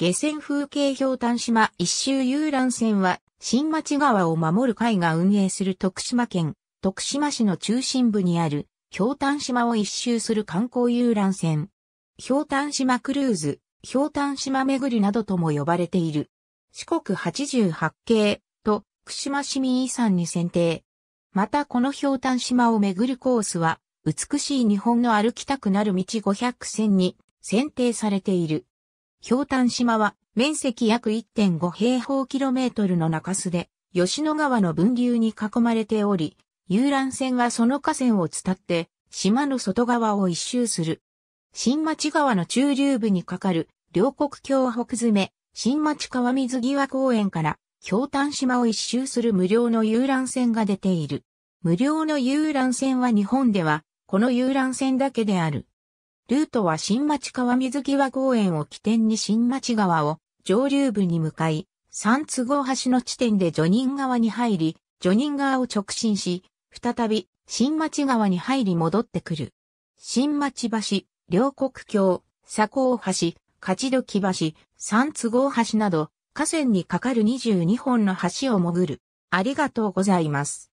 下船風景氷炭島一周遊覧船は、新町川を守る会が運営する徳島県、徳島市の中心部にある、氷炭島を一周する観光遊覧船。氷炭島クルーズ、氷炭島巡りなどとも呼ばれている。四国八十八景と福島市民遺産に選定。またこの氷炭島を巡るコースは、美しい日本の歩きたくなる道500線に選定されている。氷炭島は面積約1.5平方キロメートルの中洲で吉野川の分流に囲まれており、遊覧船はその河川を伝って島の外側を一周する。新町川の中流部にかかる両国橋北詰め、新町川水際公園から氷炭島を一周する無料の遊覧船が出ている。無料の遊覧船は日本ではこの遊覧船だけである。ルートは新町川水際公園を起点に新町川を上流部に向かい、三都合橋の地点で女人川に入り、女人川を直進し、再び新町川に入り戻ってくる。新町橋、両国橋、佐高橋、勝時橋、三都合橋など、河川に架かる22本の橋を潜る。ありがとうございます。